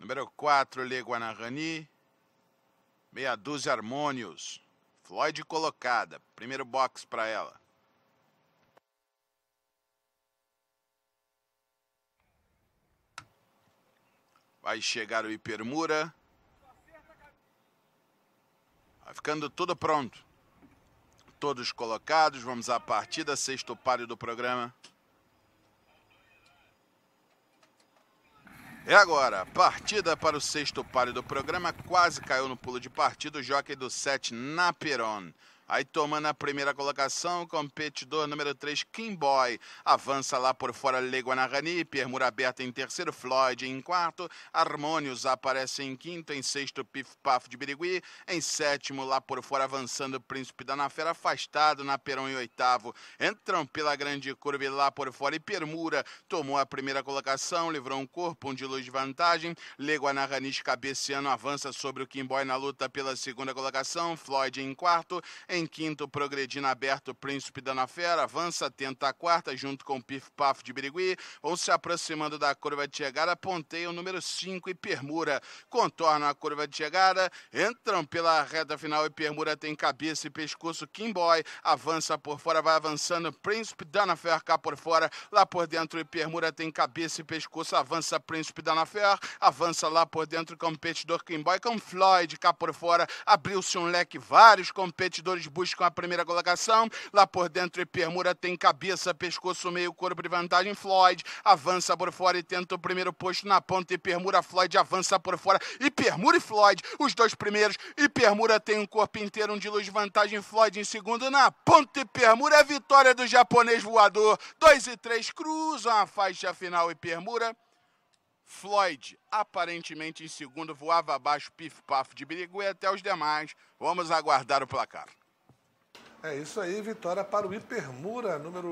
Número 4, Le Guanarani. Meia dúzia harmônios. Floyd colocada. Primeiro box para ela. Vai chegar o Hipermura. Vai ficando tudo pronto. Todos colocados, vamos à partida, sexto páreo do programa. É agora, partida para o sexto páreo do programa, quase caiu no pulo de partido, o jockey do sete Naperon. Aí tomando a primeira colocação, competidor número 3, Kimboy, avança lá por fora Leguanarani, Permura aberta em terceiro, Floyd em quarto, Harmonius aparece em quinto, em sexto, Pif Paf de Birigui, em sétimo, lá por fora avançando o Príncipe da Nafera, afastado na perão em oitavo, entram pela grande curva lá por fora e Permura tomou a primeira colocação, livrou um corpo, um de luz de vantagem, Leguanarani na cabeceando, avança sobre o Kimboy na luta pela segunda colocação, Floyd em quarto, em em quinto, progredindo aberto, Príncipe da Fera, avança, tenta a quarta, junto com o Pif Paf de Birigui, ou se aproximando da curva de chegada, ponteia o número 5 e Permura. Contorna a curva de chegada, entram pela reta final e Permura tem cabeça e pescoço, Kimboy avança por fora, vai avançando, Príncipe Danafer cá por fora, lá por dentro e Permura tem cabeça e pescoço, avança Príncipe Danafer, avança lá por dentro, competidor Kimboy com Floyd cá por fora, abriu-se um leque, vários competidores buscam a primeira colocação. Lá por dentro, Ipermura tem cabeça, pescoço, meio corpo de vantagem. Floyd avança por fora e tenta o primeiro posto na ponta. Ipermura, Floyd avança por fora. Ipermura e Floyd, os dois primeiros. Ipermura tem um corpo inteiro, um de luz vantagem. Floyd em segundo na ponta. Ipermura é vitória do japonês voador. 2 e 3 cruzam a faixa final. Ipermura. Floyd, aparentemente em segundo, voava abaixo, pif-paf de Birigui até os demais. Vamos aguardar o placar. É isso aí, vitória para o Hipermura, número